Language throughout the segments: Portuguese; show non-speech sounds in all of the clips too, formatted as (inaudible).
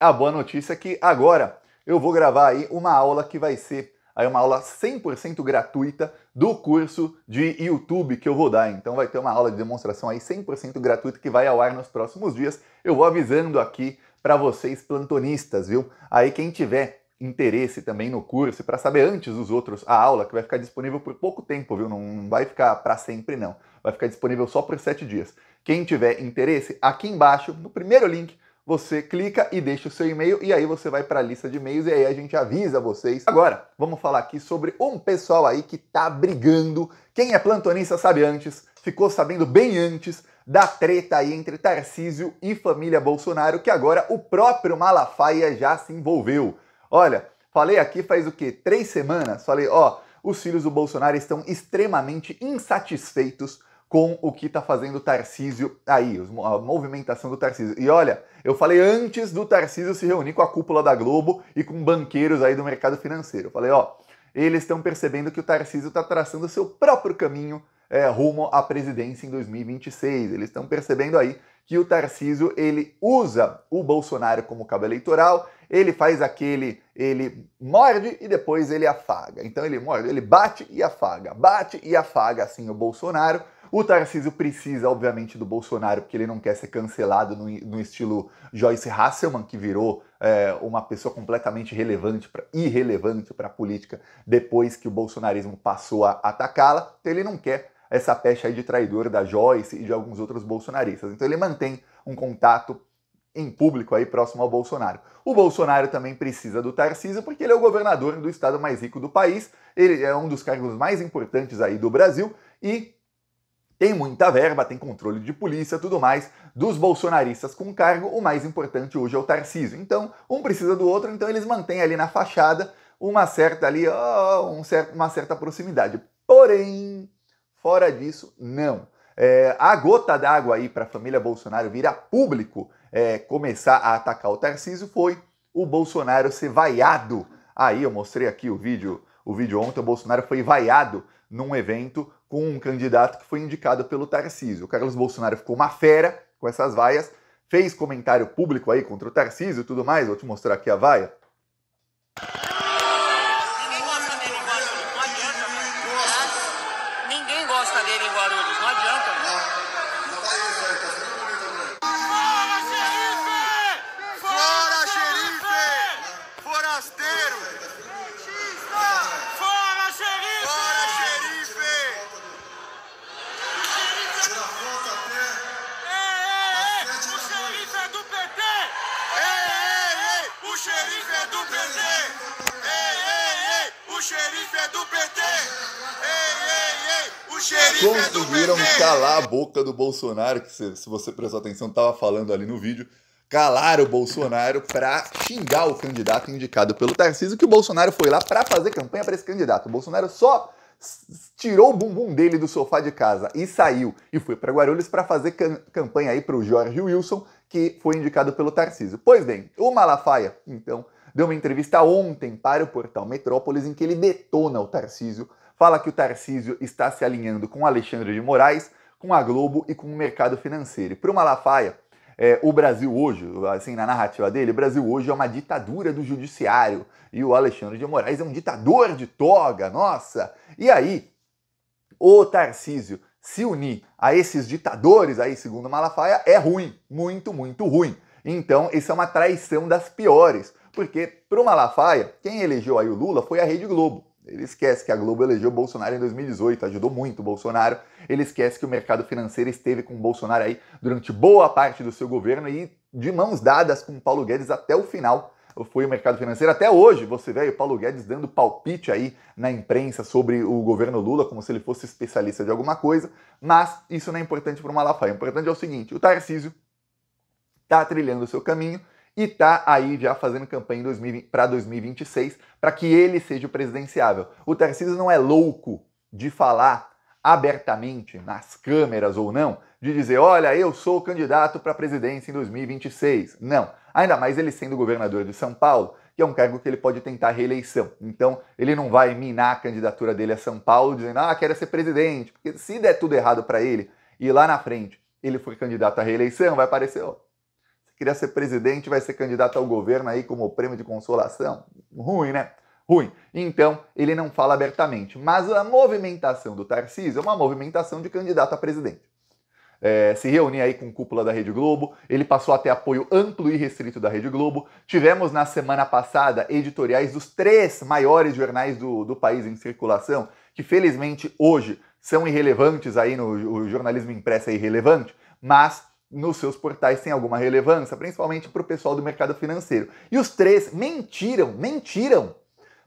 A boa notícia é que agora eu vou gravar aí uma aula que vai ser aí uma aula 100% gratuita do curso de YouTube que eu vou dar. Então vai ter uma aula de demonstração aí 100% gratuita que vai ao ar nos próximos dias. Eu vou avisando aqui para vocês plantonistas, viu? Aí quem tiver interesse também no curso para saber antes dos outros a aula que vai ficar disponível por pouco tempo, viu? Não vai ficar para sempre não. Vai ficar disponível só por sete dias. Quem tiver interesse, aqui embaixo no primeiro link você clica e deixa o seu e-mail e aí você vai para a lista de e-mails e aí a gente avisa vocês. Agora, vamos falar aqui sobre um pessoal aí que tá brigando. Quem é plantonista sabe antes, ficou sabendo bem antes da treta aí entre Tarcísio e família Bolsonaro, que agora o próprio Malafaia já se envolveu. Olha, falei aqui faz o quê? Três semanas? Falei, ó, os filhos do Bolsonaro estão extremamente insatisfeitos com o que está fazendo o Tarcísio aí, a movimentação do Tarcísio. E olha, eu falei antes do Tarcísio se reunir com a cúpula da Globo e com banqueiros aí do mercado financeiro. Eu falei, ó, eles estão percebendo que o Tarcísio está traçando o seu próprio caminho é, rumo à presidência em 2026. Eles estão percebendo aí que o Tarcísio ele usa o Bolsonaro como cabo eleitoral, ele faz aquele, ele morde e depois ele afaga. Então ele morde, ele bate e afaga, bate e afaga assim o Bolsonaro. O Tarcísio precisa, obviamente, do Bolsonaro, porque ele não quer ser cancelado no, no estilo Joyce Hasselman, que virou é, uma pessoa completamente relevante pra, irrelevante para a política depois que o bolsonarismo passou a atacá-la. Então ele não quer essa pecha aí de traidor da Joyce e de alguns outros bolsonaristas. Então ele mantém um contato em público aí próximo ao Bolsonaro. O Bolsonaro também precisa do Tarcísio porque ele é o governador do estado mais rico do país, ele é um dos cargos mais importantes aí do Brasil e tem muita verba, tem controle de polícia, tudo mais. Dos bolsonaristas com cargo, o mais importante hoje é o Tarcísio. Então, um precisa do outro, então eles mantêm ali na fachada uma certa ali, oh, um certo, uma certa proximidade. Porém, Fora disso, não. É, a gota d'água aí para a família Bolsonaro virar público, é, começar a atacar o Tarcísio foi o Bolsonaro ser vaiado. Aí eu mostrei aqui o vídeo, o vídeo ontem, o Bolsonaro foi vaiado num evento com um candidato que foi indicado pelo Tarcísio. O Carlos Bolsonaro ficou uma fera com essas vaias, fez comentário público aí contra o Tarcísio e tudo mais. Vou te mostrar aqui a vaia. resposta dele em Guarulhos. Não adianta. Não, né? não tá aí, tá Fora, xerife! Fora, xerife! Forasteiro! Fora, xerife! Fora, xerife! Tira a foto até. Ei, ei, ei! O xerife é do PT! Ei, ei, ei! O xerife é do PT! Ei, ei, ei! O xerife é do PT! Ei, ei, ei! conseguiram calar a boca do Bolsonaro, que se, se você prestou atenção, estava falando ali no vídeo. Calaram o Bolsonaro para xingar o candidato indicado pelo Tarcísio, que o Bolsonaro foi lá para fazer campanha para esse candidato. O Bolsonaro só tirou o bumbum dele do sofá de casa e saiu e foi para Guarulhos para fazer campanha aí para o Jorge Wilson, que foi indicado pelo Tarcísio. Pois bem, o Malafaia, então, deu uma entrevista ontem para o portal Metrópolis em que ele detona o Tarcísio fala que o Tarcísio está se alinhando com Alexandre de Moraes, com a Globo e com o mercado financeiro. E para o Malafaia, é, o Brasil hoje, assim, na narrativa dele, o Brasil hoje é uma ditadura do judiciário e o Alexandre de Moraes é um ditador de toga, nossa! E aí, o Tarcísio se unir a esses ditadores aí, segundo Malafaia, é ruim, muito, muito ruim. Então, isso é uma traição das piores, porque para o Malafaia, quem elegeu aí o Lula foi a Rede Globo. Ele esquece que a Globo elegeu Bolsonaro em 2018, ajudou muito o Bolsonaro. Ele esquece que o mercado financeiro esteve com o Bolsonaro aí durante boa parte do seu governo e de mãos dadas com o Paulo Guedes até o final foi o mercado financeiro. Até hoje você vê o Paulo Guedes dando palpite aí na imprensa sobre o governo Lula, como se ele fosse especialista de alguma coisa, mas isso não é importante para o Malafaia. O importante é o seguinte: o Tarcísio está trilhando o seu caminho e tá aí já fazendo campanha para 2026 para que ele seja o presidenciável. O Tarcísio não é louco de falar abertamente, nas câmeras ou não, de dizer: olha, eu sou o candidato para a presidência em 2026. Não. Ainda mais ele sendo governador de São Paulo, que é um cargo que ele pode tentar reeleição. Então, ele não vai minar a candidatura dele a São Paulo dizendo: ah, quero ser presidente. Porque se der tudo errado para ele e lá na frente ele for candidato à reeleição, vai aparecer: ó, queria ser presidente, vai ser candidato ao governo aí como prêmio de consolação. Ruim, né? Ruim. Então, ele não fala abertamente. Mas a movimentação do Tarcísio é uma movimentação de candidato a presidente. É, se reunir aí com cúpula da Rede Globo, ele passou a ter apoio amplo e restrito da Rede Globo. Tivemos na semana passada editoriais dos três maiores jornais do, do país em circulação, que felizmente hoje são irrelevantes aí no jornalismo impresso é irrelevante, mas nos seus portais tem alguma relevância, principalmente para o pessoal do mercado financeiro. E os três mentiram, mentiram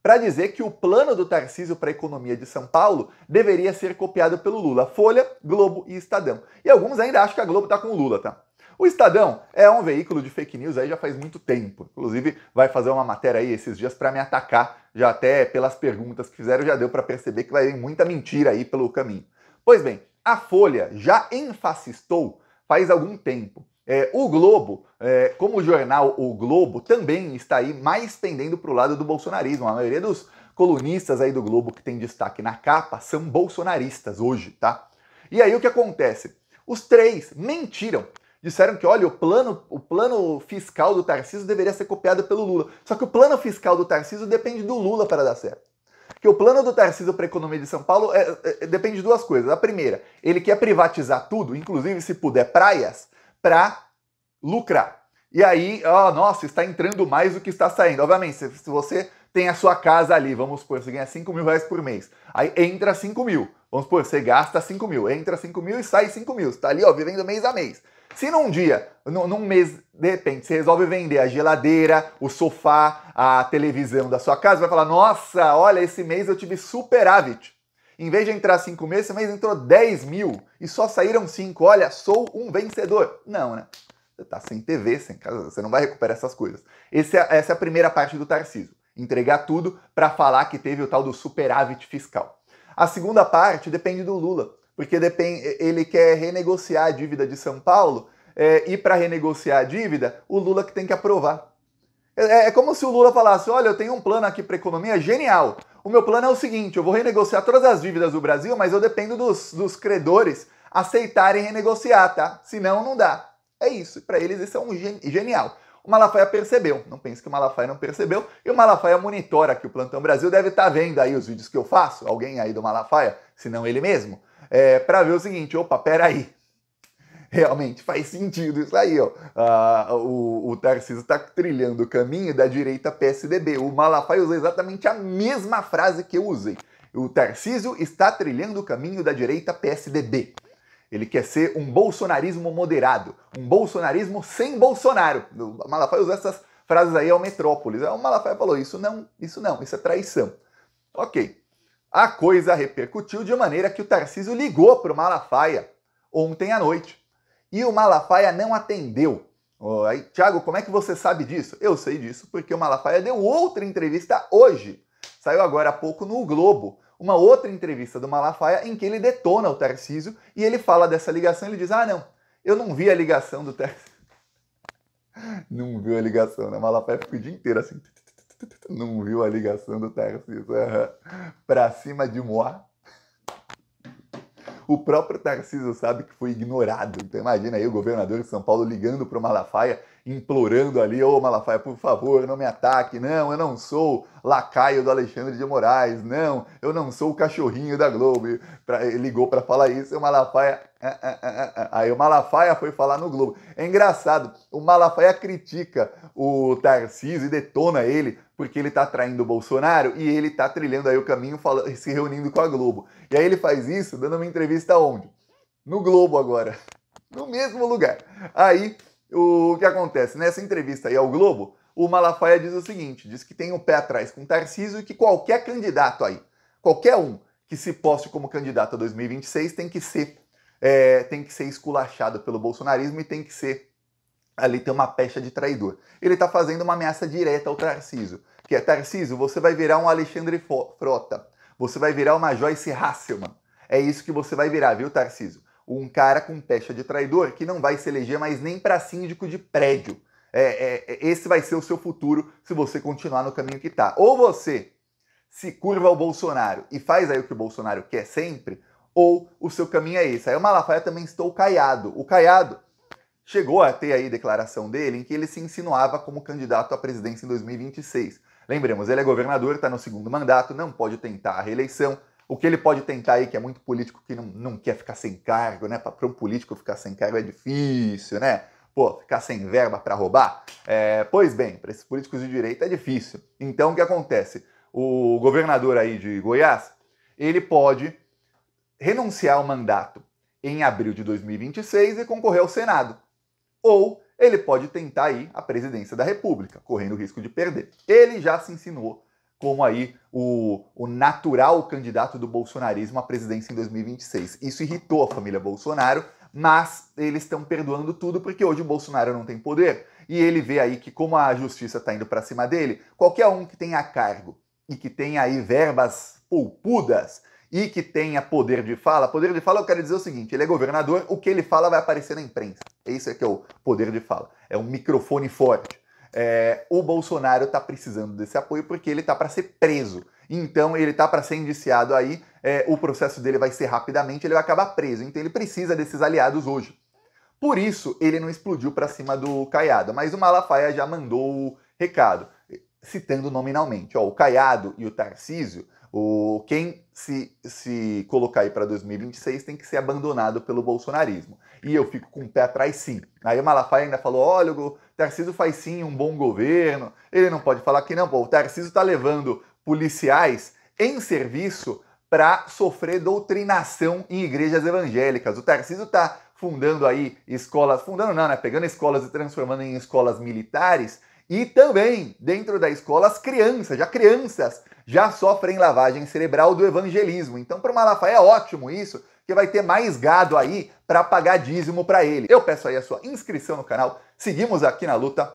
para dizer que o plano do Tarcísio para a economia de São Paulo deveria ser copiado pelo Lula. Folha, Globo e Estadão. E alguns ainda acham que a Globo está com o Lula, tá? O Estadão é um veículo de fake news aí já faz muito tempo. Inclusive, vai fazer uma matéria aí esses dias para me atacar, já até pelas perguntas que fizeram, já deu para perceber que vai vir muita mentira aí pelo caminho. Pois bem, a Folha já enfacistou faz algum tempo. É, o Globo, é, como o jornal O Globo, também está aí mais pendendo para o lado do bolsonarismo. A maioria dos colunistas aí do Globo que tem destaque na capa são bolsonaristas hoje, tá? E aí o que acontece? Os três mentiram. Disseram que, olha, o plano, o plano fiscal do Tarcísio deveria ser copiado pelo Lula. Só que o plano fiscal do Tarcísio depende do Lula para dar certo. Porque o plano do Tarcísio para a economia de São Paulo é, é, é, depende de duas coisas. A primeira, ele quer privatizar tudo, inclusive, se puder, praias, para lucrar. E aí, ó, oh, nossa, está entrando mais do que está saindo. Obviamente, se, se você tem a sua casa ali, vamos supor, você ganha 5 mil reais por mês. Aí entra 5 mil. Vamos supor, você gasta 5 mil, entra 5 mil e sai 5 mil. Você está ali, ó, vivendo mês a mês. Se num dia, num mês, de repente, você resolve vender a geladeira, o sofá, a televisão da sua casa, vai falar: nossa, olha, esse mês eu tive superávit. Em vez de entrar 5 meses, esse mês entrou 10 mil e só saíram 5. Olha, sou um vencedor. Não, né? Você tá sem TV, sem casa, você não vai recuperar essas coisas. É, essa é a primeira parte do Tarcísio. Entregar tudo para falar que teve o tal do superávit fiscal. A segunda parte depende do Lula porque depende, ele quer renegociar a dívida de São Paulo, é, e para renegociar a dívida, o Lula que tem que aprovar. É, é, é como se o Lula falasse: olha, eu tenho um plano aqui para economia genial. O meu plano é o seguinte: eu vou renegociar todas as dívidas do Brasil, mas eu dependo dos, dos credores aceitarem renegociar, tá? Senão não dá. É isso. Para eles, isso é um gen... genial. O Malafaia percebeu. Não pense que o Malafaia não percebeu. E o Malafaia monitora que o Plantão Brasil deve estar tá vendo aí os vídeos que eu faço. Alguém aí do Malafaia, se não ele mesmo é, para ver o seguinte: opa, peraí. (laughs) Realmente faz sentido isso aí, ó. Ah, o, o Tarcísio está trilhando o caminho da direita PSDB. O Malafaia usou exatamente a mesma frase que eu usei. O Tarcísio está trilhando o caminho da direita PSDB. Ele quer ser um bolsonarismo moderado, um bolsonarismo sem Bolsonaro. O Malafaia usa essas frases aí ao Metrópolis. O Malafaia falou: isso não, isso não, isso é traição. Ok. A coisa repercutiu de maneira que o Tarcísio ligou para o Malafaia ontem à noite. E o Malafaia não atendeu. Oh, aí, Tiago, como é que você sabe disso? Eu sei disso porque o Malafaia deu outra entrevista hoje. Saiu agora há pouco no Globo. Uma outra entrevista do Malafaia em que ele detona o Tarcísio e ele fala dessa ligação. Ele diz: Ah, não, eu não vi a ligação do Tarcísio. (laughs) Não viu a ligação, né? O Malafaia ficou o dia inteiro assim. (laughs) Não viu a ligação do Tarcísio. Uhum. Pra cima de Moá. O próprio Tarcísio sabe que foi ignorado. Então imagina aí o governador de São Paulo ligando pro Malafaia, implorando ali, ô oh, Malafaia, por favor, não me ataque. Não, eu não sou lacaio do Alexandre de Moraes. Não, eu não sou o cachorrinho da Globo. Pra, ligou para falar isso e o Malafaia é, é, é, aí o Malafaia foi falar no Globo. É engraçado, o Malafaia critica o Tarcísio e detona ele, porque ele tá traindo o Bolsonaro e ele tá trilhando aí o caminho se reunindo com a Globo. E aí ele faz isso dando uma entrevista onde? No Globo agora. (laughs) No mesmo lugar. Aí o que acontece? Nessa entrevista aí ao Globo, o Malafaia diz o seguinte: diz que tem o um pé atrás com o Tarcísio e que qualquer candidato aí, qualquer um que se poste como candidato a 2026 tem que ser é, tem que ser esculachado pelo bolsonarismo e tem que ser ali ter uma pecha de traidor. Ele está fazendo uma ameaça direta ao Tarcísio, que é Tarcísio, você vai virar um Alexandre Frota, você vai virar uma Joyce Hasselman. É isso que você vai virar, viu, Tarcísio? Um cara com pecha de traidor que não vai se eleger mais nem para síndico de prédio. É, é, é, esse vai ser o seu futuro se você continuar no caminho que está. Ou você se curva ao Bolsonaro e faz aí o que o Bolsonaro quer sempre, ou o seu caminho é esse. Aí o Malafaia também estou caiado. O caiado chegou a ter aí declaração dele em que ele se insinuava como candidato à presidência em 2026. Lembremos, ele é governador, está no segundo mandato, não pode tentar a reeleição. O que ele pode tentar aí, que é muito político que não, não quer ficar sem cargo, né? Para um político ficar sem cargo é difícil, né? Pô, ficar sem verba para roubar? É, pois bem, para esses políticos de direita é difícil. Então o que acontece? O governador aí de Goiás, ele pode renunciar ao mandato em abril de 2026 e concorrer ao Senado. Ou ele pode tentar aí a presidência da República, correndo o risco de perder. Ele já se insinuou como aí o, o natural candidato do bolsonarismo à presidência em 2026. Isso irritou a família Bolsonaro, mas eles estão perdoando tudo porque hoje o Bolsonaro não tem poder e ele vê aí que como a justiça está indo para cima dele, qualquer um que tenha cargo e que tenha aí verbas poupudas e que tenha poder de fala, poder de fala eu quero dizer o seguinte: ele é governador, o que ele fala vai aparecer na imprensa. É isso que é o poder de fala. É um microfone forte. É, o Bolsonaro está precisando desse apoio porque ele está para ser preso. Então ele está para ser indiciado aí, é, o processo dele vai ser rapidamente, ele vai acabar preso. Então ele precisa desses aliados hoje. Por isso ele não explodiu para cima do Caiado, mas o Malafaia já mandou o recado, citando nominalmente. Ó, o Caiado e o Tarcísio o, quem se, se colocar aí para 2026 tem que ser abandonado pelo bolsonarismo. E eu fico com o pé atrás sim. Aí o Malafaia ainda falou: olha, o Tarcísio faz sim um bom governo. Ele não pode falar que não, pô, o Tarcísio está levando policiais em serviço para sofrer doutrinação em igrejas evangélicas. O Tarcísio está fundando aí escolas, fundando não, né? Pegando escolas e transformando em escolas militares e também, dentro da escola, as crianças, já crianças, já sofrem lavagem cerebral do evangelismo. Então, para o Malafaia é ótimo isso, que vai ter mais gado aí para pagar dízimo para ele. Eu peço aí a sua inscrição no canal. Seguimos aqui na luta.